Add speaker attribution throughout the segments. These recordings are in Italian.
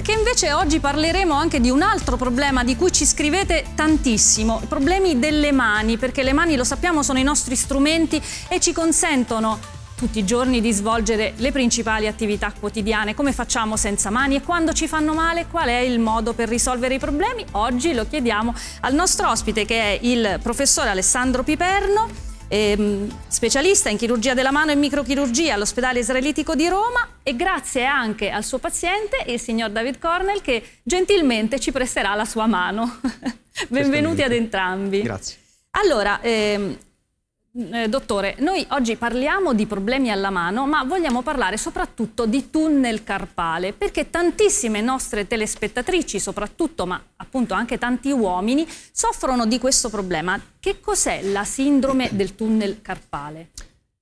Speaker 1: perché invece oggi parleremo anche di un altro problema di cui ci scrivete tantissimo, i problemi delle mani, perché le mani, lo sappiamo, sono i nostri strumenti e ci consentono tutti i giorni di svolgere le principali attività quotidiane. Come facciamo senza mani e quando ci fanno male? Qual è il modo per risolvere i problemi? Oggi lo chiediamo al nostro ospite che è il professore Alessandro Piperno ehm, specialista in chirurgia della mano e microchirurgia all'ospedale israelitico di Roma e grazie anche al suo paziente, il signor David Cornell, che gentilmente ci presterà la sua mano. Benvenuti ad entrambi. Grazie. Allora, ehm, Mm, eh, dottore, noi oggi parliamo di problemi alla mano, ma vogliamo parlare soprattutto di tunnel carpale, perché tantissime nostre telespettatrici, soprattutto, ma appunto anche tanti uomini, soffrono di questo problema. Che cos'è la sindrome del tunnel carpale?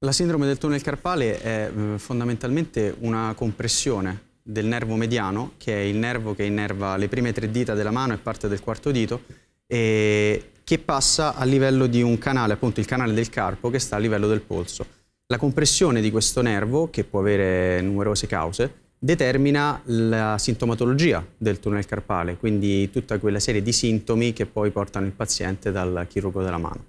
Speaker 2: La sindrome del tunnel carpale è mm, fondamentalmente una compressione del nervo mediano, che è il nervo che innerva le prime tre dita della mano e parte del quarto dito, e che passa a livello di un canale, appunto il canale del carpo che sta a livello del polso. La compressione di questo nervo, che può avere numerose cause, determina la sintomatologia del tunnel carpale, quindi tutta quella serie di sintomi che poi portano il paziente dal chirurgo della mano.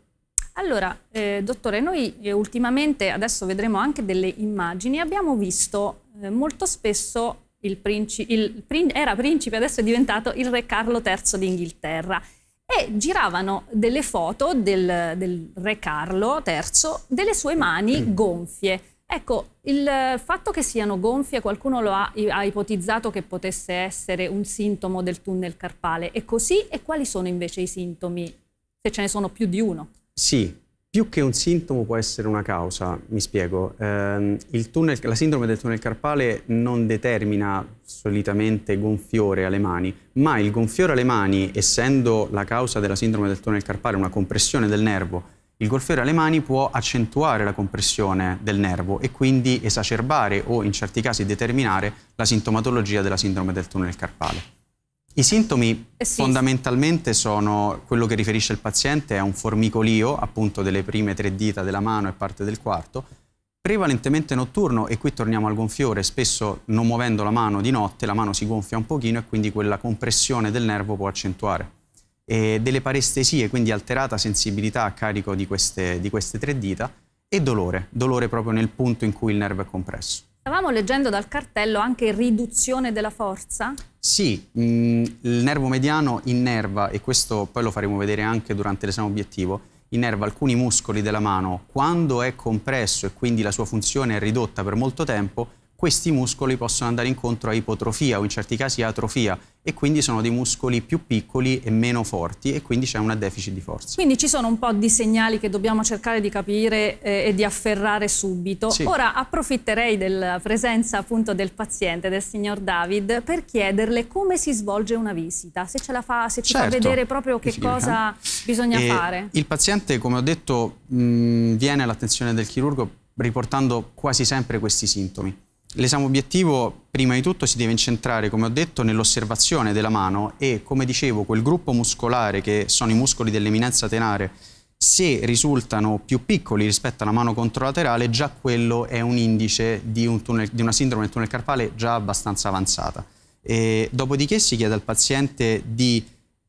Speaker 1: Allora, eh, dottore, noi eh, ultimamente, adesso vedremo anche delle immagini, abbiamo visto eh, molto spesso il principe, il, era principe, adesso è diventato il re Carlo III d'Inghilterra e giravano delle foto del, del re Carlo III delle sue mani mm. gonfie. Ecco, il fatto che siano gonfie, qualcuno lo ha, ha, ipotizzato che potesse essere un sintomo del tunnel carpale. È così? E quali sono invece i sintomi, se ce ne sono più di uno?
Speaker 2: Sì, più che un sintomo può essere una causa, mi spiego. Eh, tunnel, la sindrome del tunnel carpale non determina solitamente gonfiore alle mani, ma il gonfiore alle mani, essendo la causa della sindrome del tunnel carpale una compressione del nervo, il gonfiore alle mani può accentuare la compressione del nervo e quindi esacerbare o in certi casi determinare la sintomatologia della sindrome del tunnel carpale. I sintomi eh sì. fondamentalmente sono quello che riferisce il paziente è un formicolio, appunto delle prime tre dita della mano e parte del quarto, prevalentemente notturno e qui torniamo al gonfiore, spesso non muovendo la mano di notte la mano si gonfia un pochino e quindi quella compressione del nervo può accentuare. E delle parestesie, quindi alterata sensibilità a carico di queste, di queste tre dita e dolore, dolore proprio nel punto in cui il nervo è compresso.
Speaker 1: Stavamo leggendo dal cartello anche riduzione della forza?
Speaker 2: Sì, mh, mm, il nervo mediano innerva, e questo poi lo faremo vedere anche durante l'esame obiettivo, innerva alcuni muscoli della mano. Quando è compresso e quindi la sua funzione è ridotta per molto tempo, questi muscoli possono andare incontro a ipotrofia o in certi casi atrofia e quindi sono dei muscoli più piccoli e meno forti e quindi c'è una deficit di forza.
Speaker 1: Quindi ci sono un po' di segnali che dobbiamo cercare di capire eh, e di afferrare subito. Sì. Ora approfitterei della presenza appunto del paziente, del signor David, per chiederle come si svolge una visita, se ce la fa, se ci certo. fa vedere proprio che cosa eh? bisogna e fare.
Speaker 2: Il paziente, come ho detto, mh, mm, viene all'attenzione del chirurgo riportando quasi sempre questi sintomi L'esame obiettivo prima di tutto si deve incentrare, come ho detto, nell'osservazione della mano e, come dicevo, quel gruppo muscolare che sono i muscoli dell'eminenza tenare, se risultano più piccoli rispetto alla mano controlaterale, già quello è un indice di, un tunnel, di una sindrome del tunnel carpale già abbastanza avanzata. E dopodiché si chiede al paziente di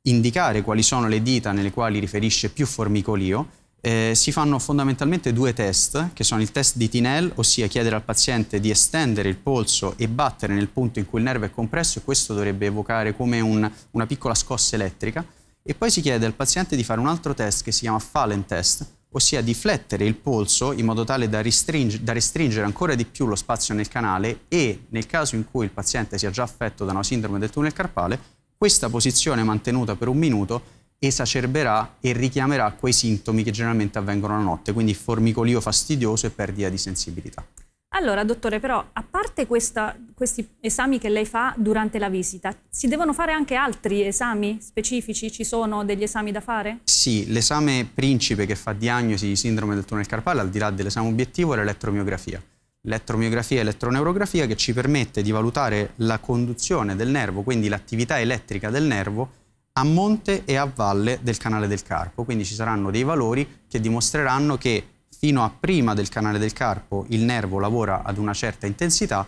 Speaker 2: indicare quali sono le dita nelle quali riferisce più formicolio eh, si fanno fondamentalmente due test, che sono il test di Tinel, ossia chiedere al paziente di estendere il polso e battere nel punto in cui il nervo è compresso e questo dovrebbe evocare come un, una piccola scossa elettrica, e poi si chiede al paziente di fare un altro test che si chiama Fallen test, ossia di flettere il polso in modo tale da, restringe, da restringere ancora di più lo spazio nel canale e nel caso in cui il paziente sia già affetto da una sindrome del tunnel carpale, questa posizione mantenuta per un minuto esacerberà e richiamerà quei sintomi che generalmente avvengono la notte, quindi formicolio fastidioso e perdita di sensibilità.
Speaker 1: Allora, dottore, però, a parte questa, questi esami che lei fa durante la visita, si devono fare anche altri esami specifici? Ci sono degli esami da fare?
Speaker 2: Sì, l'esame principe che fa diagnosi di sindrome del tunnel carpale, al di là dell'esame obiettivo, è l'elettromiografia. L'elettromiografia e l'elettroneurografia che ci permette di valutare la conduzione del nervo, quindi l'attività elettrica del nervo, a monte e a valle del canale del Carpo, quindi ci saranno dei valori che dimostreranno che fino a prima del canale del Carpo il nervo lavora ad una certa intensità,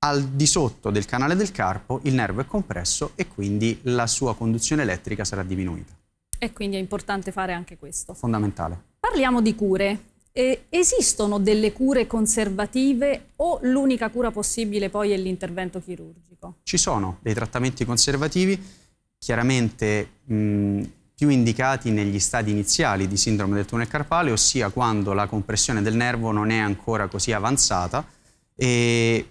Speaker 2: al di sotto del canale del Carpo il nervo è compresso e quindi la sua conduzione elettrica sarà diminuita.
Speaker 1: E quindi è importante fare anche questo.
Speaker 2: Fondamentale.
Speaker 1: Parliamo di cure. Eh, esistono delle cure conservative o l'unica cura possibile poi è l'intervento chirurgico?
Speaker 2: Ci sono dei trattamenti conservativi chiaramente mh, più indicati negli stadi iniziali di sindrome del tunnel carpale, ossia quando la compressione del nervo non è ancora così avanzata e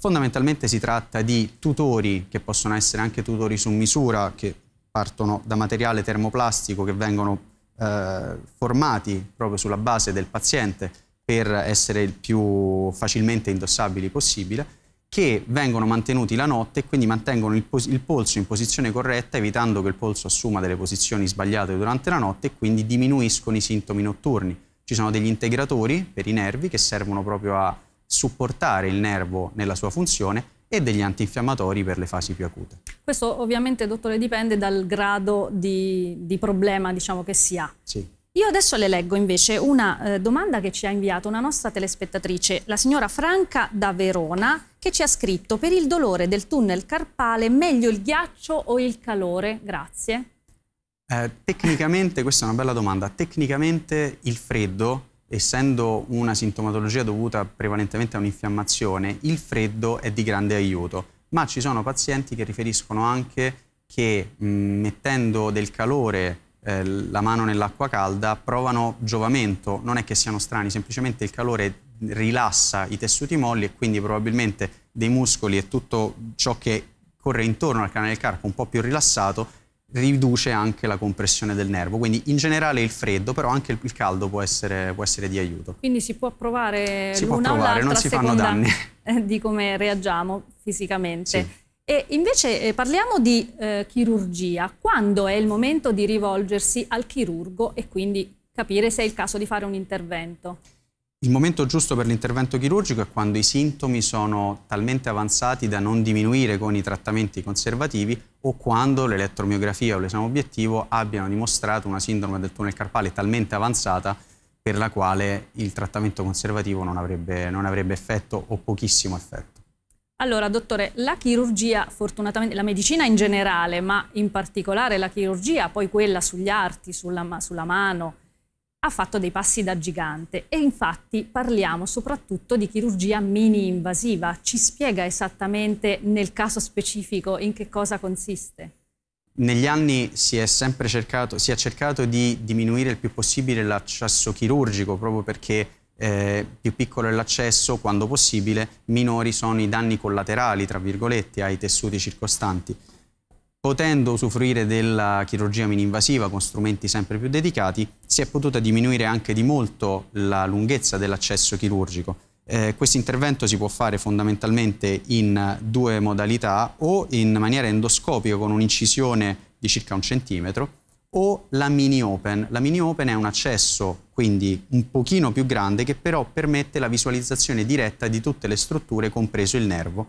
Speaker 2: fondamentalmente si tratta di tutori che possono essere anche tutori su misura che partono da materiale termoplastico che vengono eh, formati proprio sulla base del paziente per essere il più facilmente indossabili possibile che vengono mantenuti la notte e quindi mantengono il, pos- il polso in posizione corretta evitando che il polso assuma delle posizioni sbagliate durante la notte e quindi diminuiscono i sintomi notturni. Ci sono degli integratori per i nervi che servono proprio a supportare il nervo nella sua funzione e degli antinfiammatori per le fasi più acute.
Speaker 1: Questo ovviamente, dottore, dipende dal grado di, di problema diciamo, che si ha. Sì. Io adesso le leggo invece una eh, domanda che ci ha inviato una nostra telespettatrice, la signora Franca da Verona, che ci ha scritto per il dolore del tunnel carpale meglio il ghiaccio o il calore? Grazie.
Speaker 2: Eh, tecnicamente, questa è una bella domanda, tecnicamente il freddo, essendo una sintomatologia dovuta prevalentemente a un'infiammazione, il freddo è di grande aiuto, ma ci sono pazienti che riferiscono anche che mh, mettendo del calore eh, la mano nell'acqua calda provano giovamento, non è che siano strani, semplicemente il calore rilassa i tessuti molli e quindi probabilmente dei muscoli e tutto ciò che corre intorno al canale del carpo un po' più rilassato riduce anche la compressione del nervo. Quindi in generale il freddo, però anche il caldo può essere, può essere di aiuto.
Speaker 1: Quindi si può provare si l'una può provare, o l'altra non si danni eh, di come reagiamo fisicamente. Sì. E invece eh, parliamo di eh, chirurgia. Quando è il momento di rivolgersi al chirurgo e quindi capire se è il caso di fare un intervento?
Speaker 2: Il momento giusto per l'intervento chirurgico è quando i sintomi sono talmente avanzati da non diminuire con i trattamenti conservativi o quando l'elettromiografia o l'esame obiettivo abbiano dimostrato una sindrome del tunnel carpale talmente avanzata per la quale il trattamento conservativo non avrebbe, non avrebbe effetto o pochissimo effetto.
Speaker 1: Allora, dottore, la chirurgia, fortunatamente, la medicina in generale, ma in particolare la chirurgia, poi quella sugli arti, sulla, sulla mano, ha fatto dei passi da gigante e infatti parliamo soprattutto di chirurgia mini-invasiva. Ci spiega esattamente nel caso specifico in che cosa consiste?
Speaker 2: Negli anni si è sempre cercato, si è cercato di diminuire il più possibile l'accesso chirurgico proprio perché eh, più piccolo è l'accesso, quando possibile, minori sono i danni collaterali, tra virgolette, ai tessuti circostanti. Potendo usufruire della chirurgia mininvasiva con strumenti sempre più dedicati, si è potuta diminuire anche di molto la lunghezza dell'accesso chirurgico. Eh, questo intervento si può fare fondamentalmente in due modalità o in maniera endoscopica con un'incisione di circa un centimetro o la mini open. La mini open è un accesso quindi un pochino più grande che però permette la visualizzazione diretta di tutte le strutture compreso il nervo.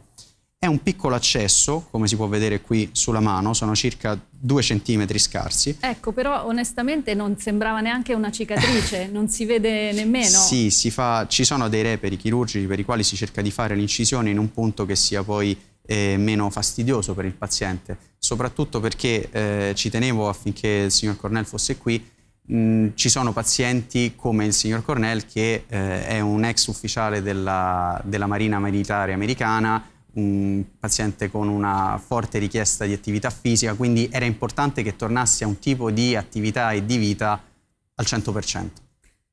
Speaker 2: È un piccolo accesso, come si può vedere qui sulla mano, sono circa due centimetri scarsi.
Speaker 1: Ecco, però onestamente non sembrava neanche una cicatrice, non si vede nemmeno. Sì,
Speaker 2: si fa, ci sono dei reperi chirurgici per i quali si cerca di fare l'incisione in un punto che sia poi eh, meno fastidioso per il paziente soprattutto perché eh, ci tenevo affinché il signor Cornell fosse qui, mh, mm, ci sono pazienti come il signor Cornell che eh, è un ex ufficiale della, della Marina Militare Americana, un paziente con una forte richiesta di attività fisica, quindi era importante che tornasse a un tipo di attività e di vita al 100%.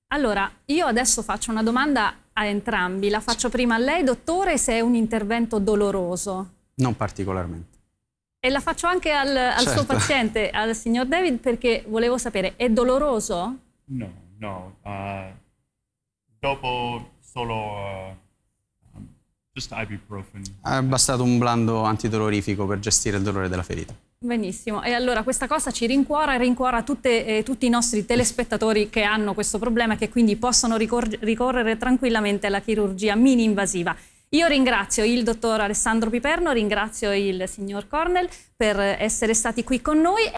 Speaker 1: Allora, io adesso faccio una domanda a entrambi, la faccio prima a lei, dottore, se è un intervento doloroso.
Speaker 2: Non particolarmente.
Speaker 1: E la faccio anche al, al certo. suo paziente, al signor David, perché volevo sapere, è doloroso?
Speaker 2: No, no. Uh, dopo solo... Uh, just ibuprofen. È bastato un blando antidolorifico per gestire il dolore della ferita.
Speaker 1: Benissimo, e allora questa cosa ci rincuora e rincuora tutte, eh, tutti i nostri telespettatori che hanno questo problema e che quindi possono ricorrere tranquillamente alla chirurgia mini-invasiva. Io ringrazio il dottor Alessandro Piperno, ringrazio il signor Cornell per essere stati qui con noi.